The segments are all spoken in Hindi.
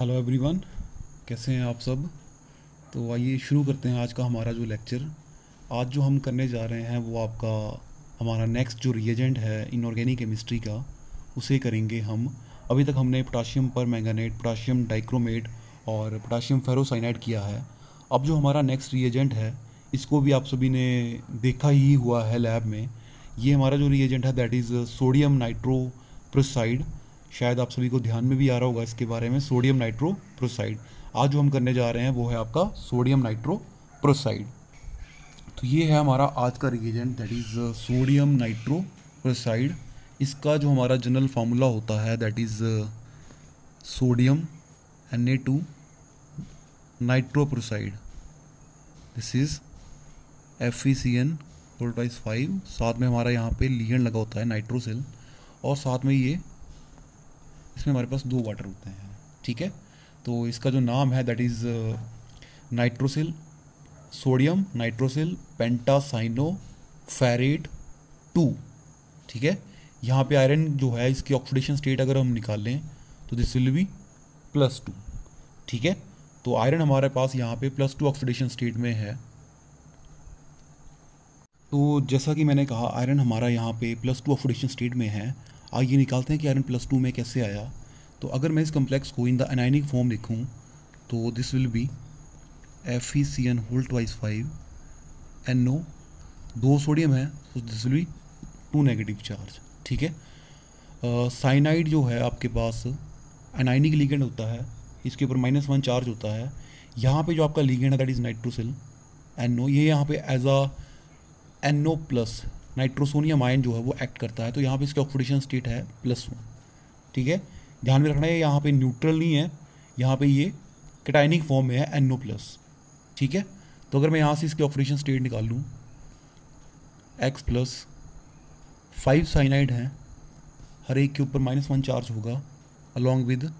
हेलो एवरीवन कैसे हैं आप सब तो आइए शुरू करते हैं आज का हमारा जो लेक्चर आज जो हम करने जा रहे हैं वो आपका हमारा नेक्स्ट जो रिएजेंट है इनऑर्गेनिक केमिस्ट्री का उसे करेंगे हम अभी तक हमने potassium permanganate potassium dichromate और पोटाशियम फेरोसाइनाइड किया है अब जो हमारा नेक्स्ट रिएजेंट है इसको भी आप सभी ने देखा ही हुआ है लैब में ये हमारा जो रिएजेंट है that is sodium nitroprusside शायद आप सभी को ध्यान में भी आ रहा होगा इसके बारे में सोडियम नाइट्रो प्रोसाइड आज जो हम करने जा रहे हैं वो है आपका सोडियम नाइट्रो प्रोसाइड तो ये है हमारा आज का reagent that is sodium nitroprusside इसका जो हमारा जनरल फार्मूला होता है that is sodium N A two nitroprusside this is F E C N four five साथ में हमारा यहाँ पे लियन लगा होता है नाइट्रोसेल और साथ में ये इसमें हमारे पास दो वाटर होते हैं ठीक है तो इसका जो नाम है that is nitrosyl sodium nitrosyl pentacyano ferrate two ठीक है यहाँ पे आयरन जो है इसकी ऑक्सीडेशन स्टेट अगर हम निकाल लें तो this will be plus two ठीक है तो आयरन हमारे पास यहाँ पे प्लस टू ऑक्सीडेशन स्टेट में है तो जैसा कि मैंने कहा आयरन हमारा यहाँ पे प्लस टू ऑक्सीडेशन स्टेट में है आइए निकालते हैं कि आयरन प्लस टू में कैसे आया तो अगर मैं इस कम्प्लेक्स को इन द एनाइनिक फॉर्म लिखूँ तो this will be F E C N whole twice five N O दो सोडियम है तो this will be two negative charge ठीक है साइनाइड जो है आपके पास एनाइनिक लीगेंड होता है इसके ऊपर माइनस वन चार्ज होता है यहाँ पे जो आपका लीगेंड है that is nitrosyl N O ये यहाँ पे as uh N O plus nitrosonium ion जो है वो एक्ट करता है तो यहाँ पे इसकी ऑक्सीडेशन स्टेट है प्लस वन ठीक है ध्यान में रखना है यहाँ पे न्यूट्रल नहीं है यहाँ पे ये कैटाइनिक फॉर्म में है एनओ प्लस ठीक है तो अगर मैं यहाँ से इसकी ऑक्सीडेशन स्टेट निकाल लूँ एक्स प्लस फाइव साइनाइड हैं हर एक के ऊपर माइनस वन चार्ज होगा along with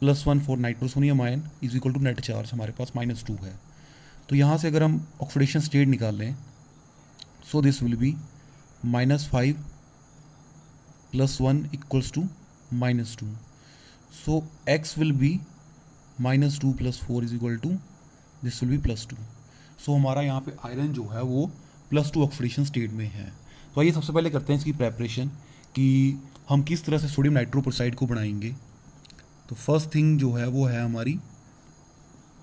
plus one four nitrosonium ion is equal to net charge हमारे पास माइनस टू है तो यहाँ से अगर हम ऑक्सीडेशन स्टेट निकाल लें so this will be minus 5 plus 1 equals to minus 2 so x will be minus two plus four is equal to this will be plus two so हमारा यहाँ पे आयरन जो है वो प्लस टू ऑक्सीडेशन स्टेट में है तो आइए सबसे पहले करते हैं इसकी प्रेपरेशन कि हम किस तरह से सोडियम नाइट्रोप्रोसाइड को बनाएंगे तो फर्स्ट थिंग जो है वो है हमारी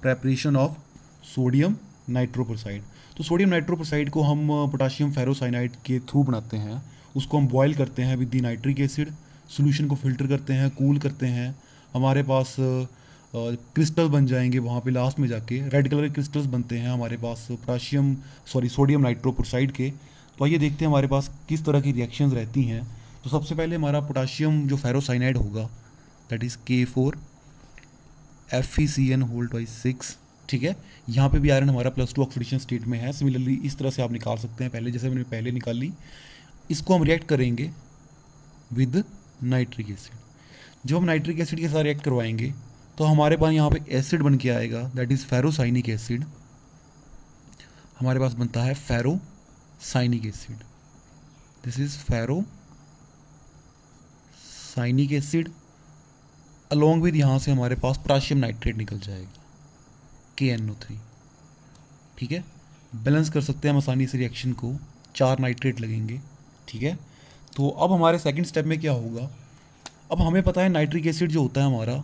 प्रेपरेशन ऑफ सोडियम नाइट्रोप्रोसाइड तो सोडियम नाइट्रोपोसाइड को हम पोटाशियम फेरोसाइनाइड के थ्रू बनाते हैं उसको हम बॉयल करते हैं with the nitric acid solution को फिल्टर करते हैं कूल करते हैं हमारे पास क्रिस्टल बन जाएंगे वहाँ पे लास्ट में जाके रेड कलर के क्रिस्टल्स बनते हैं हमारे पास पोटाशियम सॉरी सोडियम नाइट्रोपोसाइड के तो आइए देखते हैं हमारे पास किस तरह की रिएक्शन रहती हैं तो सबसे पहले हमारा पोटाशियम जो फेरोसाइनाइड होगा that is K four F E C N whole by six ठीक है यहाँ पे भी आयरन हमारा प्लस टू ऑक्सीडेशन स्टेट में है सिमिलरली इस तरह से आप निकाल सकते हैं पहले जैसे मैंने पहले निकाल ली इसको हम रिएक्ट करेंगे विद नाइट्रिक एसिड जब हम नाइट्रिक एसिड के साथ रिएक्ट करवाएंगे तो हमारे पास यहाँ पे एसिड बन के आएगा दैट इज़ फेरोसाइनिक एसिड हमारे पास बनता है ferrocyanic acid this is ferrocyanic acid along with यहाँ से हमारे पास पोटाशियम नाइट्रेट निकल जाएगा के एन ओ थ्री ठीक है बैलेंस कर सकते हैं हम आसानी से रिएक्शन को चार नाइट्रेट लगेंगे ठीक है तो अब हमारे सेकंड स्टेप में क्या होगा अब हमें पता है नाइट्रिक एसिड जो होता है हमारा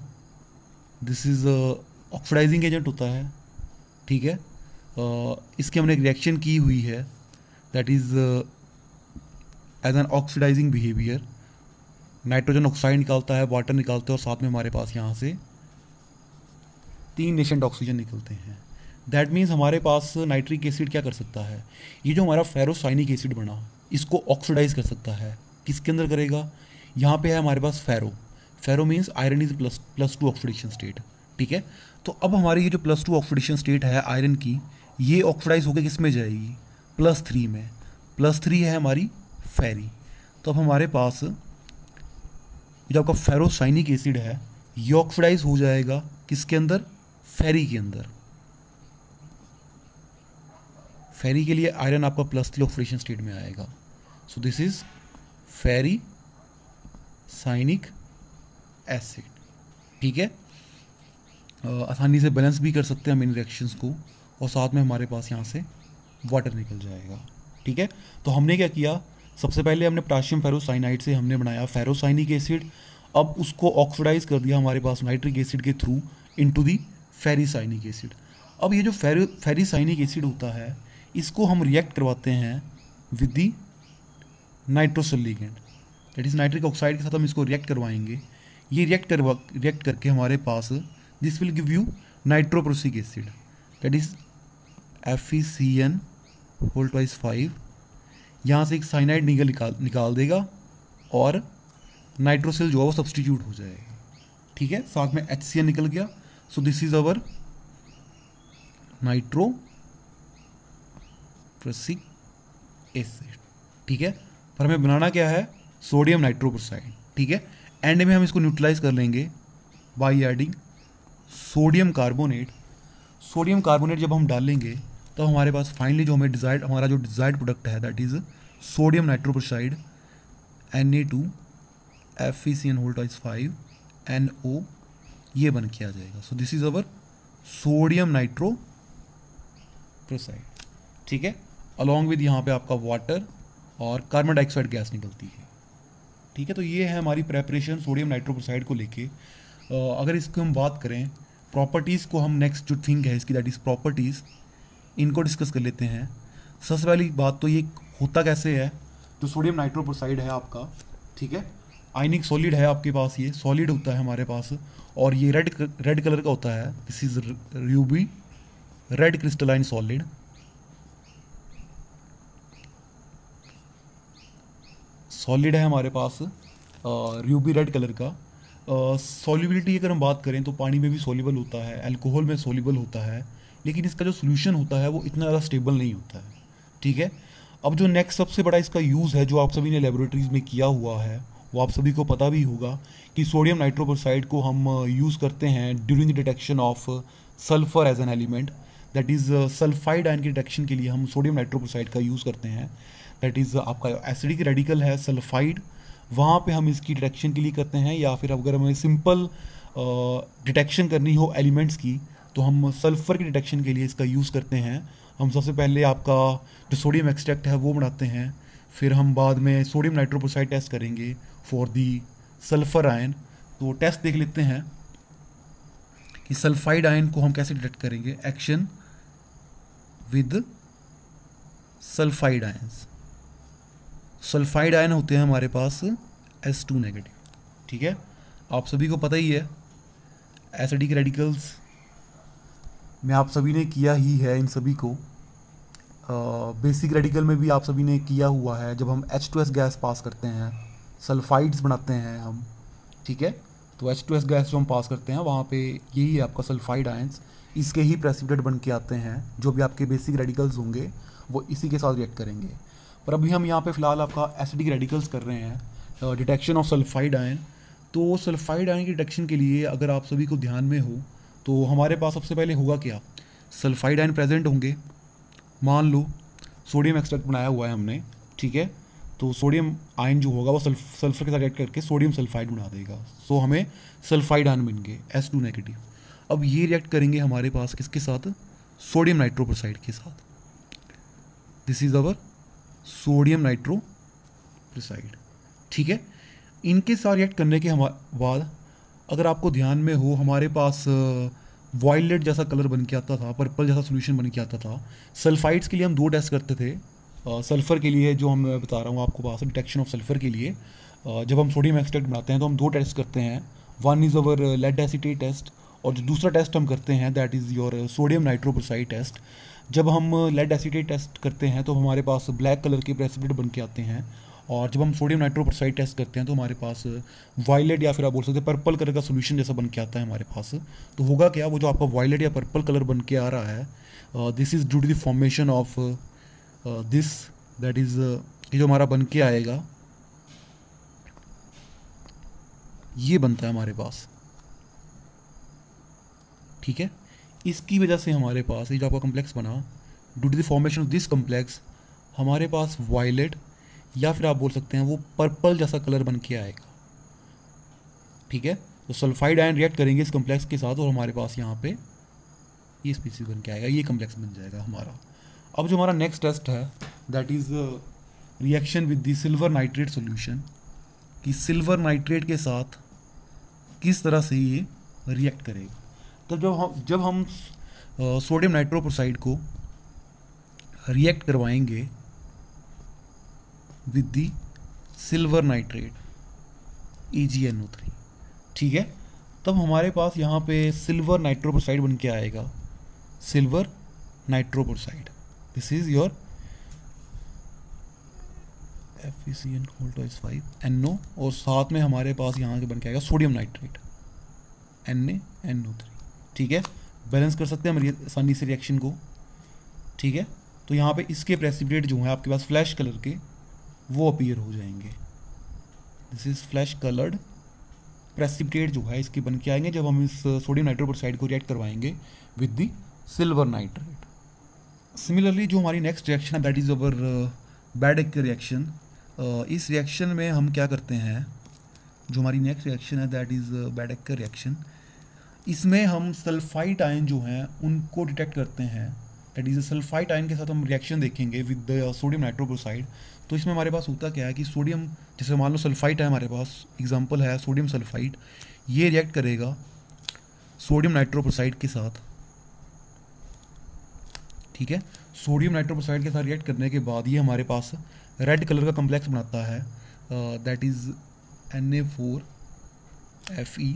दिस इज़ ऑक्सीडाइजिंग एजेंट होता है ठीक है uh, इसके हमने एक रिएक्शन की हुई है that is as an oxidizing behaviour nitrogen oxide निकालता है वाटर निकालता है और साथ में हमारे पास यहाँ से तीन नेशेंट ऑक्सीजन निकलते हैं दैट मीन्स हमारे पास नाइट्रिक एसिड क्या कर सकता है ये जो हमारा फेरोसाइनिक एसिड बना इसको ऑक्सीडाइज कर सकता है किसके अंदर करेगा यहाँ पे है हमारे पास ferro ferro means iron is plus plus two oxidation state ठीक है तो अब हमारी ये जो प्लस टू ऑक्सीडेशन स्टेट है आयरन की ये ऑक्सीडाइज होकर किस में जाएगी प्लस थ्री में प्लस थ्री है हमारी फेरी तो अब हमारे पास जो आपका फेरोसाइनिक एसिड है ये ऑक्सीडाइज हो जाएगा किसके अंदर फेरी के अंदर फेरी के लिए आयरन आपका प्लस थ्री ऑक्सीडेशन स्टेट में आएगा so this is ferricyanic acid ठीक है आसानी से बैलेंस भी कर सकते हैं हम इन रिएक्शंस को और साथ में हमारे पास यहाँ से वाटर निकल जाएगा ठीक है तो हमने क्या किया सबसे पहले हमने पोटाशियम फेरोसाइनाइड से हमने बनाया फेरोसाइनिक एसिड अब उसको ऑक्सीडाइज कर दिया हमारे पास नाइट्रिक एसिड के through into the ferricyanic acid अब ये जो फेरी एसिड होता है इसको हम रिएक्ट करवाते हैं with the nitrosyl that is nitric oxide के साथ हम इसको रिएक्ट करवाएंगे ये रिएक्ट करवा रिएक्ट करके हमारे पास this will give you nitroprussic acid that is F E C N whole twice five यहाँ से एक साइनाइड निकल निकाल निकाल देगा और नाइट्रोसिल जो है वो सब्सटीट्यूट हो जाएगा ठीक है साथ में एच सी एन निकल गया so this is our nitro prussic acid ठीक है पर हमें बनाना क्या है सोडियम नाइट्रोप्रोसाइड ठीक है एंड में हम इसको न्यूट्रलाइज कर लेंगे by adding sodium carbonate sodium carbonate जब हम डालेंगे तो हमारे पास फाइनली जो हमें डिजायर्ड हमारा जो डिजायर्ड प्रोडक्ट है that is sodium nitroprusside N A two F E C N whole twice five N O ये बन के आ जाएगा so this is our sodium nitroprusside ठीक है अलॉन्ग विद यहाँ पे आपका वाटर और कार्बन डाइऑक्साइड गैस निकलती है ठीक है तो ये है हमारी प्रेपरेशन सोडियम नाइट्रोप्रोसाइड को लेके अगर इसको हम बात करें प्रॉपर्टीज़ को हम नेक्स्ट जो थिंग है इसकी दैट इज़ प्रॉपर्टीज़ इनको डिस्कस कर लेते हैं सबसे पहली बात तो ये होता कैसे है जो सोडियम नाइट्रोप्रोसाइड है आपका ठीक है आइनिक सॉलिड है आपके पास ये सॉलिड होता है हमारे पास और ये रेड रेड कलर का होता है this is ruby red crystalline solid solid है हमारे पास रूबी रेड कलर का सॉलिबिलिटी अगर हम बात करें तो पानी में भी सोलिबल होता है अल्कोहल में सोलिबल होता है लेकिन इसका जो सोल्यूशन होता है वो इतना ज़्यादा स्टेबल नहीं होता है ठीक है अब जो नेक्स्ट सबसे बड़ा इसका यूज़ है जो आप सभी ने लेबोरेटरीज़ में किया हुआ है वो आप सभी को पता भी होगा कि सोडियम नाइट्रोपोसाइड को हम यूज़ uh, करते हैं during the detection of sulphur as an element that is sulphide ion के डिटेक्शन के लिए हम सोडियम नाइट्रोपोसाइड का यूज़ करते हैं दैट इज़ uh, आपका एसिडिक रेडिकल है सल्फाइड वहाँ पे हम इसकी डिटेक्शन के लिए करते हैं या फिर अगर हमें सिंपल डिटेक्शन uh, करनी हो एलिमेंट्स की तो हम सल्फ़र की डिटेक्शन के लिए इसका यूज़ करते हैं हम सबसे पहले आपका जो सोडियम एक्सट्रैक्ट है वो बनाते हैं फिर हम बाद में सोडियम नाइट्रोपोसाइड टेस्ट करेंगे फॉर दी सल्फ़र आयन तो टेस्ट देख लेते हैं कि सल्फाइड आयन को हम कैसे डिटेक्ट करेंगे action with sulphide ions sulphide ion होते हैं हमारे पास एस टू नेगेटिव ठीक है आप सभी को पता ही है एसिडिक रेडिकल्स में आप सभी ने किया ही है इन सभी को बेसिक रेडिकल में भी आप सभी ने किया हुआ है जब हम H two S gas pass करते हैं सल्फाइड्स बनाते हैं हम ठीक है तो एच टू एस गैस जो हम पास करते हैं वहाँ पे यही है आपका सल्फाइड आयंस इसके ही प्रेसिपिटेट बन के आते हैं जो भी आपके बेसिक रेडिकल्स होंगे वो इसी के साथ रिएक्ट करेंगे पर अभी हम यहाँ पे फ़िलहाल आपका एसिडिक रेडिकल्स कर रहे हैं डिटेक्शन ऑफ सल्फाइड आयन तो सल्फाइड आयन की डिटेक्शन के लिए अगर आप सभी को ध्यान में हो तो हमारे पास सबसे पहले होगा क्या सल्फाइड आयन प्रेजेंट होंगे मान लो सोडियम एक्सट्रैक्ट बनाया हुआ है हमने ठीक है तो सोडियम आयन जो होगा वो सल्फ सल्फर के साथ एड करके सोडियम सल्फाइड बना देगा सो हमें सल्फाइड आयन बन गए एस टू नेगेटिव अब ये रिएक्ट करेंगे हमारे पास किसके साथ सोडियम नाइट्रोप्रोसाइड के साथ this is our sodium nitroprusside ठीक है इनके साथ रिएक्ट करने के बाद अगर आपको ध्यान में हो हमारे पास uh, वॉयलेट जैसा कलर बन के आता था पर्पल जैसा सोल्यूशन बन के आता था सल्फाइड्स के लिए हम दो टेस्ट करते थे सल्फ़र के लिए जो हम बता रहा हूँ आपको पास डिटेक्शन ऑफ सल्फ़र के लिए जब हम सोडियम एक्सट्रैक्ट बनाते हैं तो हम दो टेस्ट करते हैं one is our lead acetate test और जो दूसरा टेस्ट हम करते हैं that is your sodium nitroprusside test जब हम लेड एसिटी टेस्ट करते हैं तो हमारे पास ब्लैक कलर के प्रेसिपिट बन के आते हैं और जब हम सोडियम नाइट्रोपरसाइड टेस्ट करते हैं तो हमारे पास वायलेट या फिर आप बोल सकते हैं पर्पल कलर का सोल्यूशन जैसा बन के आता है हमारे पास तो होगा क्या वो जो आपका वायलेट या पर्पल कलर बन के आ रहा है this is due to the formation of this that is ये जो हमारा बन के आएगा ये बनता है हमारे पास ठीक है इसकी वजह से हमारे पास ये जो आपका कम्प्लेक्स बना due to the formation of this complex हमारे पास वायलेट या फिर आप बोल सकते हैं वो पर्पल जैसा कलर बन के आएगा ठीक है तो सल्फाइड आयन रिएक्ट करेंगे इस कम्प्लेक्स के साथ और हमारे पास यहाँ पे ये स्पीसीज बन के आएगा ये कम्प्लेक्स बन जाएगा हमारा अब जो हमारा नेक्स्ट टेस्ट है that is reaction with the silver nitrate solution कि सिल्वर नाइट्रेट के साथ किस तरह से ये रिएक्ट करेगा तो जब हम जब हम सोडियम uh, नाइट्रोप्रोसाइड को रिएक्ट करवाएंगे silver nitrate E G N O three ठीक है तब हमारे पास यहाँ पे सिल्वर नाइट्रोपोसाइड बन के आएगा silver nitroprusside this is your एफिशियन होल्टोइस फाइव एन ओ और साथ में हमारे पास यहाँ के बन के आएगा sodium nitrate N A N O three ठीक है बैलेंस कर सकते हैं हम आसानी से रिएक्शन को ठीक है तो यहाँ पे इसके प्रेसिपिटेट जो है आपके पास फ्लैश कलर के वो अपीयर हो जाएंगे this is flesh coloured precipitate जो है इसके बन के आएंगे जब हम इस सोडियम uh, नाइट्रोपोक्साइड को रिएक्ट करवाएंगे with the silver nitrate similarly जो हमारी नेक्स्ट रिएक्शन है that is our Boedeker reaction इस रिएक्शन में हम क्या करते हैं जो हमारी नेक्स्ट रिएक्शन है दैट इज़ बैड का रिएक्शन इसमें हम सल्फाइट आयन जो हैं उनको डिटेक्ट करते हैं दैट इज़ सल्फाइट आयन के साथ हम रिएक्शन देखेंगे विद द सोडियम नाइट्रोपोसाइड तो इसमें हमारे पास होता क्या है कि सोडियम जैसे मान लो सल्फाइट है हमारे पास एग्जाम्पल है सोडियम सल्फाइट ये रिएक्ट करेगा सोडियम नाइट्रोप्रोसाइड के साथ ठीक है सोडियम नाइट्रोप्रोसाइड के साथ रिएक्ट करने के बाद ये हमारे पास रेड कलर का कम्प्लेक्स बनाता है that is N A four F E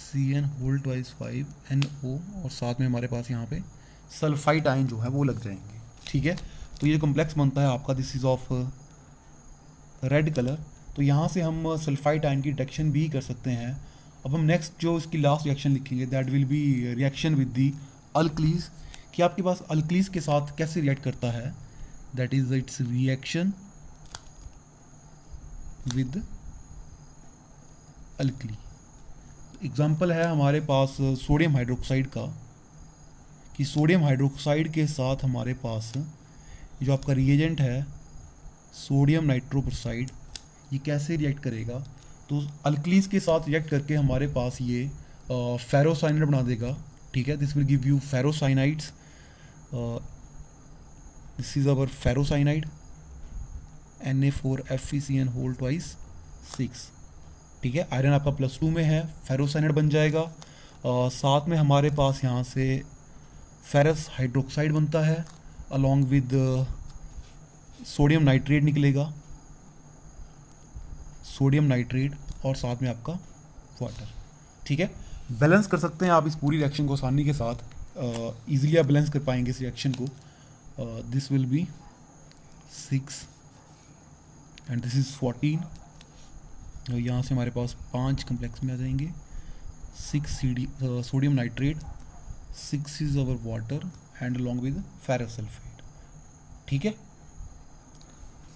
C N whole twice five N O और साथ में हमारे पास यहाँ पे सल्फाइट आयन जो है वो लग जाएंगे ठीक है तो ये कॉम्प्लेक्स बनता है आपका this is of red colour तो यहाँ से हम सल्फाइड uh, आयन की डिटेक्शन भी कर सकते हैं अब हम नेक्स्ट जो इसकी लास्ट रिएक्शन लिखेंगे that will be reaction with the alkalis कि आपके पास अल्कलीज के साथ कैसे रिएक्ट करता है that is its reaction with alkali example है हमारे पास सोडियम uh, हाइड्रोक्साइड का कि सोडियम हाइड्रोक्साइड के साथ हमारे पास जो आपका रिएजेंट है सोडियम नाइट्रोप्रोसाइड ये कैसे रिएक्ट करेगा तो अल्कलीस के साथ रिएक्ट करके हमारे पास ये फेरोसाइनाइड बना देगा ठीक है this will give you ferrocyanides this is our ferrocyanide N A four F E C N whole twice six ठीक है आयरन आपका प्लस टू में है फेरोसाइनाइड बन जाएगा uh, साथ में हमारे पास यहाँ से फेरस हाइड्रोक्साइड बनता है अलोंग विद सोडियम नाइट्रेट निकलेगा सोडियम नाइट्रेट और साथ में आपका वाटर ठीक है बैलेंस कर सकते हैं आप इस पूरी रिएक्शन को आसानी के साथ ईजिली uh, आप बैलेंस कर पाएंगे इस रिएक्शन को this will be six and this is fourteen यहाँ से हमारे पास पांच कम्प्लेक्स में आ जाएंगे six C D sodium nitrate six is our water and along with ferrous ठीक है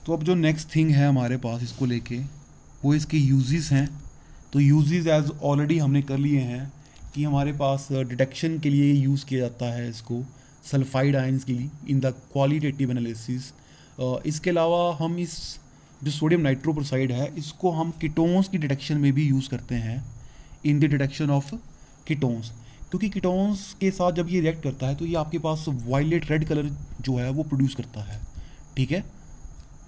तो अब जो नेक्स्ट थिंग है हमारे पास इसको लेके वो इसके यूजेस हैं तो यूजेस एज ऑलरेडी हमने कर लिए हैं कि हमारे पास डिटेक्शन uh, के लिए यूज़ किया जाता है इसको सल्फाइड आइंस के लिए इन द क्वालिटेटिव एनालिसिस इसके अलावा हम इस जो सोडियम नाइट्रोप्रोसाइड है इसको हम कीटोन्स की डिटेक्शन में भी यूज़ करते हैं in the detection of ketones क्योंकि कीटोन्स के साथ जब ये रिएक्ट करता है तो ये आपके पास वायलेट रेड कलर जो है वो प्रोड्यूस करता है ठीक है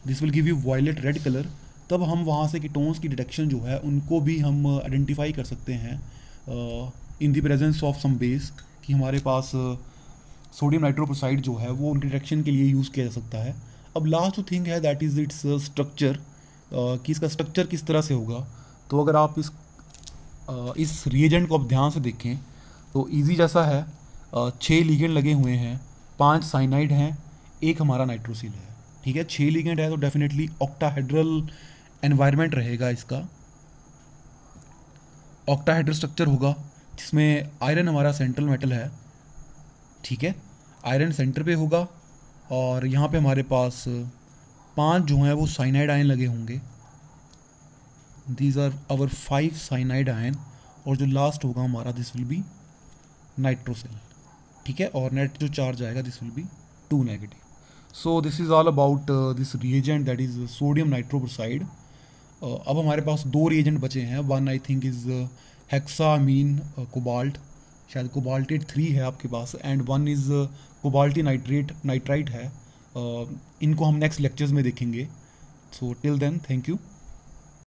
this will give you violet red colour तब हम वहाँ से कीटोन्स की डिटेक्शन जो है उनको भी हम आइडेंटिफाई uh, कर सकते हैं in the presence of some base कि हमारे पास सोडियम uh, नाइट्रोप्रोसाइड जो है वो उनकी डिटेक्शन के लिए यूज़ किया जा सकता है अब लास्ट जो थिंग है दैट इज़ इट्स स्ट्रक्चर कि इसका स्ट्रक्चर किस तरह से होगा तो अगर आप इस uh, इस रिएजेंट को आप ध्यान से देखें तो ईजी जैसा है छः लीगेंड लगे हुए हैं पाँच साइनाइड हैं एक हमारा नाइट्रोसिल है ठीक है छः लीगेंड है तो डेफिनेटली ऑक्टाहाइड्रल एनवायरनमेंट रहेगा इसका ऑक्टाहाइड्रल स्ट्रक्चर होगा जिसमें आयरन हमारा सेंट्रल मेटल है ठीक है आयरन सेंटर पे होगा और यहाँ पे हमारे पास पांच जो हैं वो साइनाइड आयन लगे होंगे these are our five cyanide ion और जो लास्ट होगा हमारा दिस विल बी नाइट्रोसिल ठीक है और नेट जो चार्ज आएगा this will be two negative so this is all about this reagent that is sodium nitroprusside अब हमारे पास दो रिएजेंट बचे हैं one I think is hexamine cobalt शायद कोबाल्टेट थ्री है आपके पास and one is cobalti nitrate nitrite है uh, इनको हम नेक्स्ट लेक्चर्स में देखेंगे so till then thank you